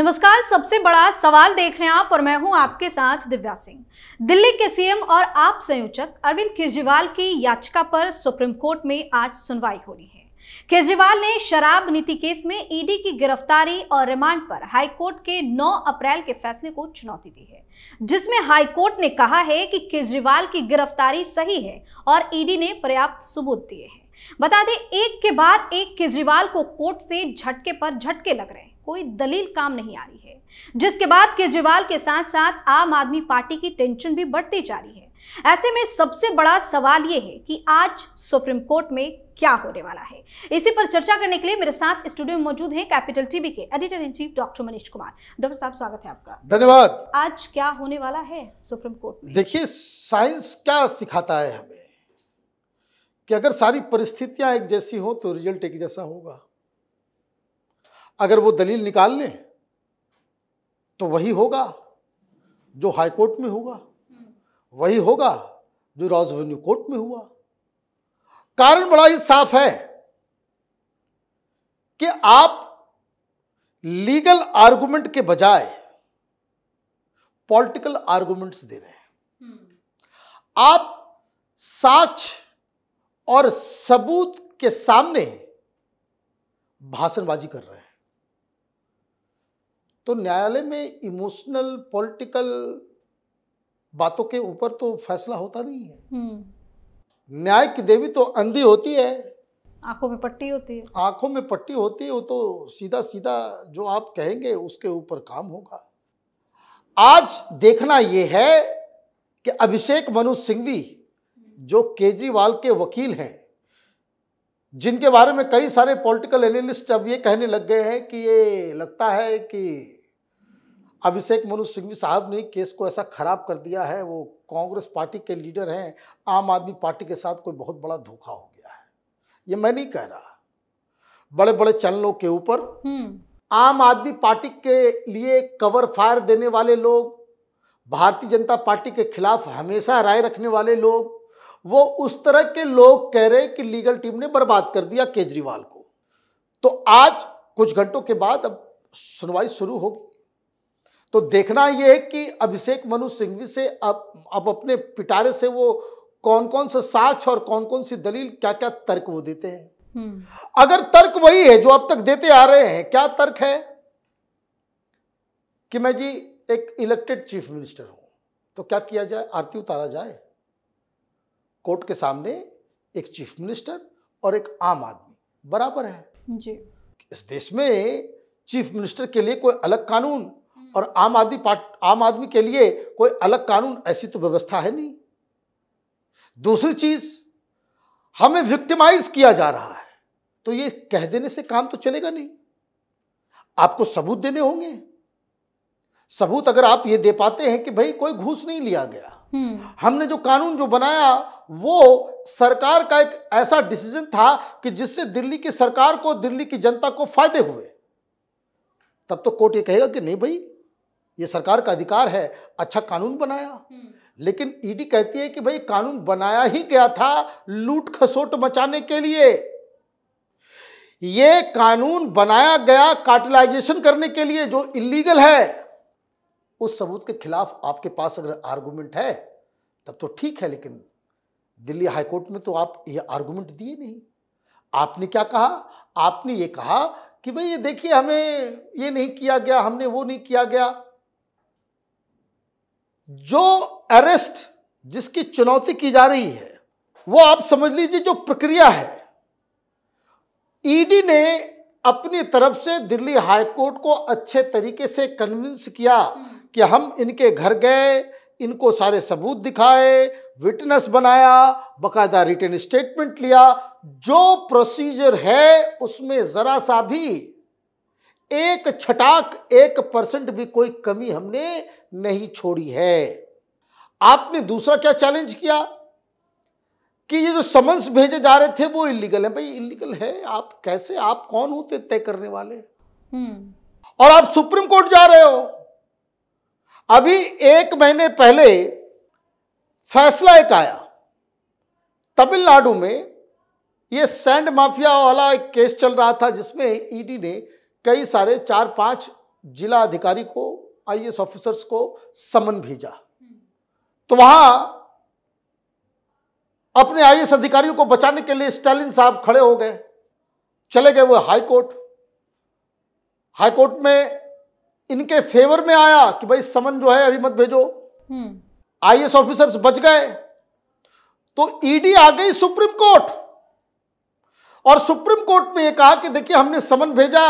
नमस्कार सबसे बड़ा सवाल देख रहे हैं आप और मैं हूं आपके साथ दिव्या सिंह दिल्ली के सीएम और आप संयोजक अरविंद केजरीवाल की याचिका पर सुप्रीम कोर्ट में आज सुनवाई हो रही है केजरीवाल ने शराब नीति केस में ईडी की गिरफ्तारी और रिमांड पर हाईकोर्ट के 9 अप्रैल के फैसले को चुनौती दी है जिसमें हाईकोर्ट ने कहा है कि केजरीवाल की गिरफ्तारी सही है और ईडी ने पर्याप्त सबूत दिए हैं बता दें एक के बाद एक केजरीवाल को कोर्ट से झटके पर झटके लग रहे हैं कोई दलील काम नहीं आ रही है जिसके बाद केजरीवाल के साथ साथ आम आदमी पार्टी की टेंशन भी बढ़ती जा रही है ऐसे में सबसे बड़ा सवाल यह है कि आज सुप्रीम कोर्ट में क्या होने वाला है इसी पर चर्चा करने के लिए मेरे साथ स्टूडियो में मौजूद हैं कैपिटल टीवी के editor in chief doctor Manish Kumar doctor साहब स्वागत है आपका धन्यवाद आज क्या होने वाला है सुप्रीम कोर्ट में देखिए साइंस क्या सिखाता है हमें कि अगर सारी परिस्थितियां एक जैसी हो तो रिजल्ट एक जैसा होगा अगर वो दलील निकाल लें तो वही होगा जो हाई कोर्ट में होगा वही होगा जो रॉज रेवेन्यू कोर्ट में हुआ कारण बड़ा ही साफ है कि आप लीगल आर्गुमेंट के बजाय पॉलिटिकल आर्गुमेंट्स दे रहे हैं आप साक्ष और सबूत के सामने भाषणबाजी कर रहे हैं तो न्यायालय में इमोशनल पॉलिटिकल बातों के ऊपर तो फैसला होता नहीं है हम्म। न्याय की देवी तो अंधी होती है आंखों में पट्टी होती है आंखों में पट्टी होती है वो तो सीधा सीधा जो आप कहेंगे उसके ऊपर काम होगा आज देखना यह है कि अभिषेक मनु सिंघवी जो केजरीवाल के वकील हैं जिनके बारे में कई सारे पॉलिटिकल एनालिस्ट अब ये कहने लग गए हैं कि ये लगता है कि अभिषेक मनु सिंघवी साहब ने केस को ऐसा खराब कर दिया है वो कांग्रेस पार्टी के लीडर हैं आम आदमी पार्टी के साथ कोई बहुत बड़ा धोखा हो गया है ये मैं नहीं कह रहा बड़े बड़े चैनलों के ऊपर हम्म। आम आदमी पार्टी के लिए कवर फायर देने वाले लोग भारतीय जनता पार्टी के खिलाफ हमेशा राय रखने वाले लोग वो उस तरह के लोग कह रहे कि लीगल टीम ने बर्बाद कर दिया केजरीवाल को तो आज कुछ घंटों के बाद अब सुनवाई शुरू होगी तो देखना यह है कि अभिषेक मनु सिंघवी से अब अब अपने पिटारे से वो कौन कौन सा साक्ष्य और कौन कौन सी दलील क्या क्या तर्क वो देते हैं हम्म। अगर तर्क वही है जो अब तक देते आ रहे हैं क्या तर्क है कि मैं जी एक इलेक्टेड चीफ मिनिस्टर हूं तो क्या किया जाए आरती उतारा जाए कोर्ट के सामने एक चीफ मिनिस्टर और एक आम आदमी बराबर है जी इस देश में चीफ मिनिस्टर के लिए कोई अलग कानून और आम आदमी पार्ट आम आदमी के लिए कोई अलग कानून ऐसी तो व्यवस्था है नहीं दूसरी चीज हमें विक्टिमाइज किया जा रहा है तो ये कह देने से काम तो चलेगा नहीं आपको सबूत देने होंगे सबूत अगर आप ये दे पाते हैं कि भाई कोई घूस नहीं लिया गया हम्म। हमने जो कानून जो बनाया वो सरकार का एक ऐसा डिसीजन था कि जिससे दिल्ली की सरकार को दिल्ली की जनता को फायदे हुए तब तो कोर्ट ये कहेगा कि नहीं भाई ये सरकार का अधिकार है अच्छा कानून बनाया हम्म। लेकिन ईडी कहती है कि भाई कानून बनाया ही गया था लूट खसोट मचाने के लिए ये कानून बनाया गया कार्टलाइजेशन करने के लिए जो इलीगल है उस सबूत के खिलाफ आपके पास अगर आर्गूमेंट है तब तो ठीक है लेकिन दिल्ली हाईकोर्ट में तो आप ये आर्गूमेंट दिए नहीं आपने क्या कहा आपने ये कहा कि भाई ये देखिए हमें ये नहीं किया गया हमने वो नहीं किया गया जो अरेस्ट जिसकी चुनौती की जा रही है वो आप समझ लीजिए जो प्रक्रिया है ईडी e ने अपनी तरफ से दिल्ली हाईकोर्ट को अच्छे तरीके से कन्विंस किया कि हम इनके घर गए इनको सारे सबूत दिखाए विटनेस बनाया बकायदा रिटर्न स्टेटमेंट लिया जो प्रोसीजर है उसमें ज़रा सा भी एक छटाक एक परसेंट भी कोई कमी हमने नहीं छोड़ी है आपने दूसरा क्या चैलेंज किया कि ये जो समन्स भेजे जा रहे थे वो इलीगल है भाई इलीगल है आप कैसे आप कौन होते तय करने वाले हम्म। और आप सुप्रीम कोर्ट जा रहे हो अभी एक महीने पहले फैसला एक आया तमिलनाडु में ये सैंड माफिया वाला एक केस चल रहा था जिसमें ईडी e ने कई सारे चार पांच जिला अधिकारी को आई ऑफिसर्स को समन भेजा तो वहां अपने आई अधिकारियों को बचाने के लिए स्टालिन साहब खड़े हो गए चले गए वो हाई कोर्ट हाई कोर्ट में इनके फेवर में आया कि भाई समन जो है अभी मत भेजो आई एस ऑफिसर्स बच गए तो ईडी e आ गई सुप्रीम कोर्ट और सुप्रीम कोर्ट में ये कहा कि देखिए हमने समन भेजा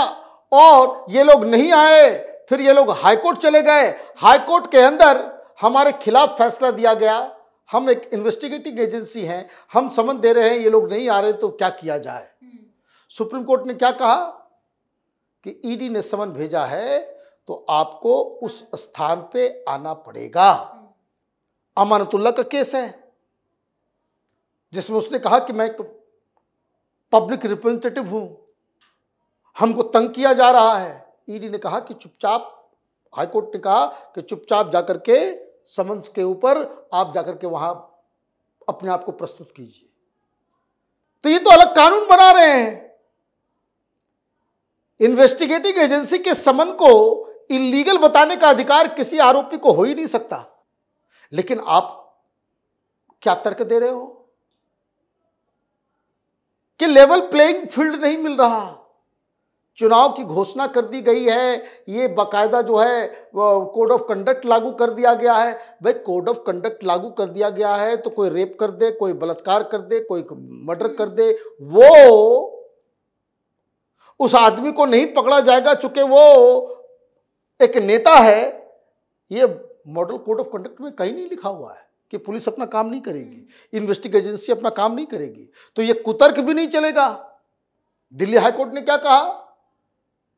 और ये लोग नहीं आए फिर ये लोग हाईकोर्ट चले गए हाईकोर्ट के अंदर हमारे खिलाफ फैसला दिया गया हम एक इन्वेस्टिगेटिंग एजेंसी हैं हम समन दे रहे हैं ये लोग नहीं आ रहे तो क्या किया जाए हम्म। सुप्रीम कोर्ट ने क्या कहा कि ईडी e ने समन भेजा है तो आपको उस स्थान पे आना पड़ेगा हम्म। अमानतुल्ला का केस है जिसमें उसने कहा कि मैं पब्लिक रिप्रेजेंटेटिव हूं हमको तंग किया जा रहा है ईडी e ने कहा कि चुपचाप हाईकोर्ट ने कहा कि चुपचाप जाकर के समन्स के ऊपर आप जाकर के वहां अपने आप को प्रस्तुत कीजिए तो ये तो अलग कानून बना रहे हैं इन्वेस्टिगेटिंग एजेंसी के समन को इलीगल बताने का अधिकार किसी आरोपी को हो ही नहीं सकता लेकिन आप क्या तर्क दे रहे हो कि लेवल प्लेइंग फील्ड नहीं मिल रहा चुनाव की घोषणा कर दी गई है ये बाकायदा जो है कोड ऑफ कंडक्ट लागू कर दिया गया है भाई कोड ऑफ कंडक्ट लागू कर दिया गया है तो कोई रेप कर दे कोई बलात्कार कर दे कोई मर्डर कर दे वो उस आदमी को नहीं पकड़ा जाएगा चूंकि वो एक नेता है ये मॉडल कोड ऑफ कंडक्ट में कहीं नहीं लिखा हुआ है कि पुलिस अपना काम नहीं करेगी इन्वेस्टिगेशन एजेंसी अपना काम नहीं करेगी तो ये कुतर्क भी नहीं चलेगा दिल्ली हाईकोर्ट ने क्या कहा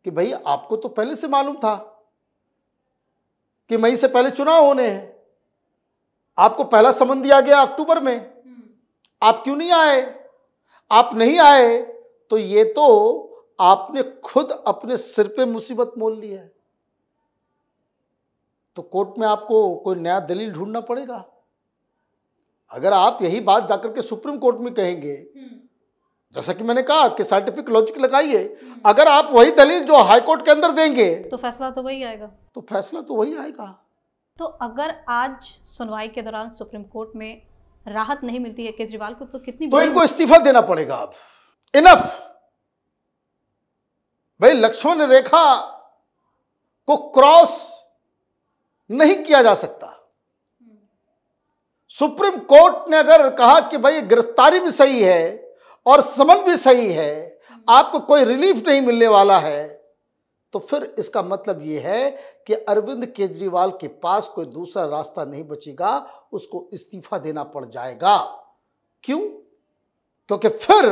कि भाई आपको तो पहले से मालूम था कि मई से पहले चुनाव होने हैं आपको पहला समन दिया गया अक्टूबर में हम्म। आप क्यों नहीं आए आप नहीं आए तो ये तो आपने खुद अपने सिर पे मुसीबत मोल ली है तो कोर्ट में आपको कोई नया दलील ढूंढना पड़ेगा अगर आप यही बात जाकर के सुप्रीम कोर्ट में कहेंगे हम्म। जैसा कि मैंने कहा कि साइंटिफिक लॉजिक लगाइए अगर आप वही दलील जो हाईकोर्ट के अंदर देंगे तो फैसला तो वही आएगा तो फैसला तो वही आएगा तो अगर आज सुनवाई के दौरान सुप्रीम कोर्ट में राहत नहीं मिलती है केजरीवाल को तो कितनी तो इनको इस्तीफा देना पड़ेगा अब इनफ भाई लक्ष्मण रेखा को क्रॉस नहीं किया जा सकता हम्म। सुप्रीम कोर्ट ने अगर कहा कि भाई गिरफ्तारी भी सही है और समन भी सही है आपको कोई रिलीफ नहीं मिलने वाला है तो फिर इसका मतलब ये है कि अरविंद केजरीवाल के पास कोई दूसरा रास्ता नहीं बचेगा उसको इस्तीफा देना पड़ जाएगा क्यों क्योंकि फिर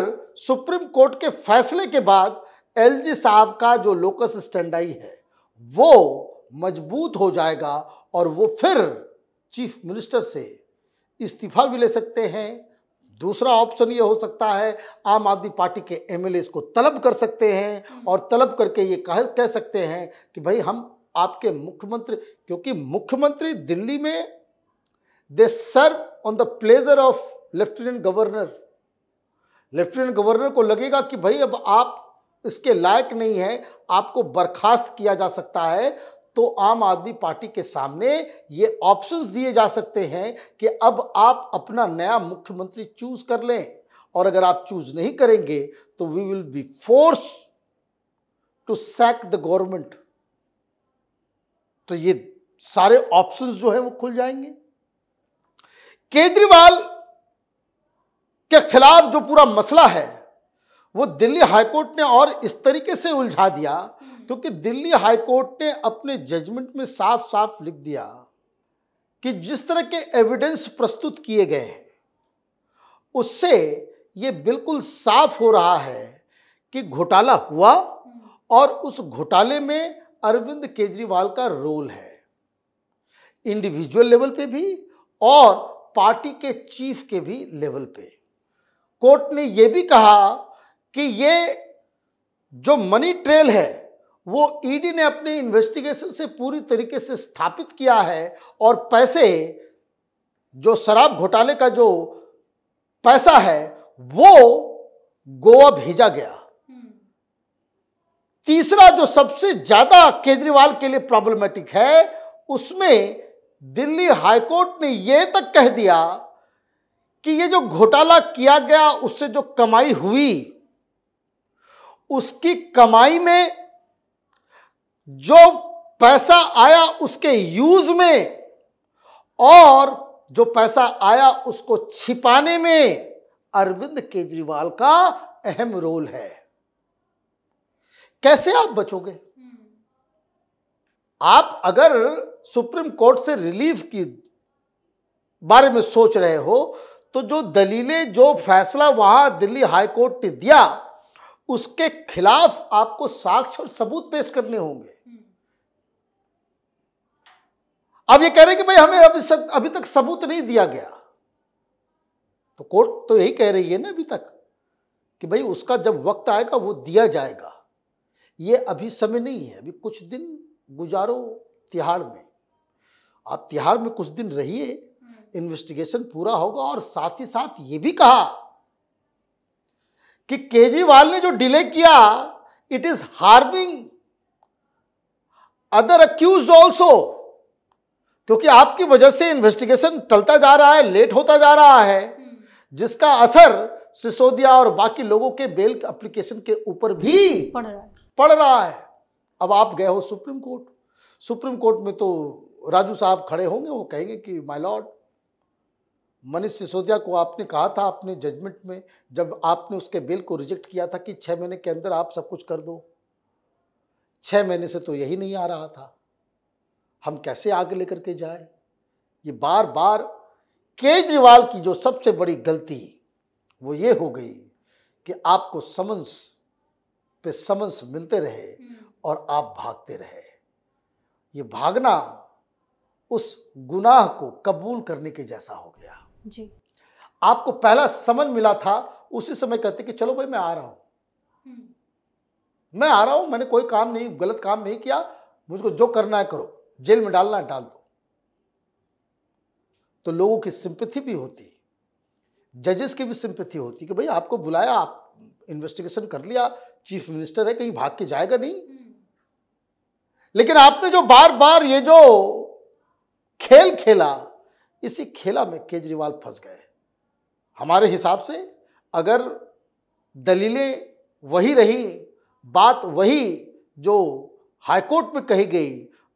सुप्रीम कोर्ट के फैसले के बाद एलजी साहब का जो लोकस स्टैंडाई है वो मजबूत हो जाएगा और वो फिर चीफ मिनिस्टर से इस्तीफा भी ले सकते हैं दूसरा ऑप्शन ये हो सकता है आम आदमी पार्टी के एम को तलब कर सकते हैं और तलब करके ये कह कह सकते हैं कि भाई हम आपके मुख्यमंत्री क्योंकि मुख्यमंत्री दिल्ली में they serve on the pleasure of lieutenant governor lieutenant governor को लगेगा कि भाई अब आप इसके लायक नहीं है आपको बर्खास्त किया जा सकता है तो आम आदमी पार्टी के सामने ये ऑप्शंस दिए जा सकते हैं कि अब आप अपना नया मुख्यमंत्री चूज कर लें और अगर आप चूज नहीं करेंगे तो we will be force to sack the government तो ये सारे ऑप्शंस जो हैं वो खुल जाएंगे केजरीवाल के खिलाफ जो पूरा मसला है वो दिल्ली हाईकोर्ट ने और इस तरीके से उलझा दिया क्योंकि दिल्ली हाईकोर्ट ने अपने जजमेंट में साफ साफ लिख दिया कि जिस तरह के एविडेंस प्रस्तुत किए गए हैं उससे ये बिल्कुल साफ हो रहा है कि घोटाला हुआ और उस घोटाले में अरविंद केजरीवाल का रोल है इंडिविजुअल लेवल पे भी और पार्टी के चीफ के भी लेवल पे कोर्ट ने यह भी कहा कि ये जो मनी ट्रेल है वो ईडी e ने अपने इन्वेस्टिगेशन से पूरी तरीके से स्थापित किया है और पैसे जो शराब घोटाले का जो पैसा है वो गोवा भेजा गया हम्म। तीसरा जो सबसे ज्यादा केजरीवाल के लिए प्रॉब्लमेटिक है उसमें दिल्ली हाईकोर्ट ने यह तक कह दिया कि ये जो घोटाला किया गया उससे जो कमाई हुई उसकी कमाई में जो पैसा आया उसके यूज में और जो पैसा आया उसको छिपाने में अरविंद केजरीवाल का अहम रोल है कैसे आप बचोगे आप अगर सुप्रीम कोर्ट से रिलीफ की बारे में सोच रहे हो तो जो दलीलें जो फैसला वहां दिल्ली हाई कोर्ट ने दिया उसके खिलाफ आपको साक्ष्य और सबूत पेश करने होंगे अब ये कह रहे हैं कि भाई हमें अभी सब अभी तक सबूत नहीं दिया गया तो कोर्ट तो यही कह रही है ना अभी तक कि भाई उसका जब वक्त आएगा वो दिया जाएगा ये अभी समय नहीं है अभी कुछ दिन गुजारो तिहाड़ में आप तिहाड़ में कुछ दिन रहिए इन्वेस्टिगेशन पूरा होगा और साथ ही साथ ये भी कहा कि केजरीवाल ने जो डिले किया it is harming other accused also क्योंकि आपकी वजह से इन्वेस्टिगेशन टलता जा रहा है लेट होता जा रहा है जिसका असर सिसोदिया और बाकी लोगों के बेल एप्लीकेशन के ऊपर भी पड़ रहा है पड़ रहा है अब आप गए हो सुप्रीम कोर्ट सुप्रीम कोर्ट में तो राजू साहब खड़े होंगे वो कहेंगे कि माय लॉर्ड मनीष सिसोदिया को आपने कहा था अपने जजमेंट में जब आपने उसके बिल को रिजेक्ट किया था कि छः महीने के अंदर आप सब कुछ कर दो छः महीने से तो यही नहीं आ रहा था हम कैसे आगे लेकर के जाए ये बार बार केजरीवाल की जो सबसे बड़ी गलती वो ये हो गई कि आपको समन्स पे समन्स मिलते रहे हम्म। और आप भागते रहे ये भागना उस गुनाह को कबूल करने के जैसा हो गया जी आपको पहला समन मिला था उसी समय कहते कि चलो भाई मैं आ रहा हूं हम्म। मैं आ रहा हूं मैंने कोई काम नहीं गलत काम नहीं किया मुझको जो करना है करो जेल में डालना डाल दो तो लोगों की सिंपथी भी होती जजेस की भी सिंपथी होती कि भाई आपको बुलाया आप इन्वेस्टिगेशन कर लिया चीफ मिनिस्टर है कहीं भाग के जाएगा नहीं लेकिन आपने जो बार बार ये जो खेल खेला इसी खेला में केजरीवाल फंस गए हमारे हिसाब से अगर दलीलें वही रही बात वही जो हाईकोर्ट में कही गई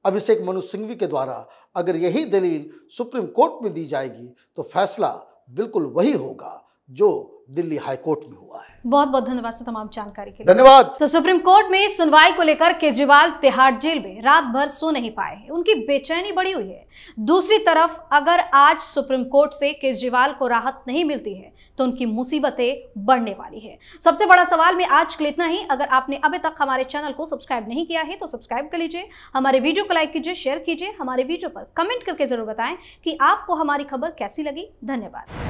अभिषेक मनु सिंघवी के द्वारा अगर यही दलील सुप्रीम कोर्ट में दी जाएगी तो फैसला बिल्कुल वही होगा जो दिल्ली हाई कोर्ट में हुआ है बहुत बहुत धन्यवाद से तमाम जानकारी के लिए धन्यवाद तो सुप्रीम कोर्ट में सुनवाई को लेकर केजरीवाल तिहाड़ जेल में रात भर सो नहीं पाए हैं उनकी बेचैनी बढ़ी हुई है दूसरी तरफ अगर आज सुप्रीम कोर्ट से केजरीवाल को राहत नहीं मिलती है तो उनकी मुसीबतें बढ़ने वाली है सबसे बड़ा सवाल में आज के लिए इतना ही अगर आपने अभी तक हमारे चैनल को सब्सक्राइब नहीं किया है तो सब्सक्राइब कर लीजिए हमारे वीडियो को लाइक कीजिए शेयर कीजिए हमारे वीडियो पर कमेंट करके जरूर बताएं कि आपको हमारी खबर कैसी लगी धन्यवाद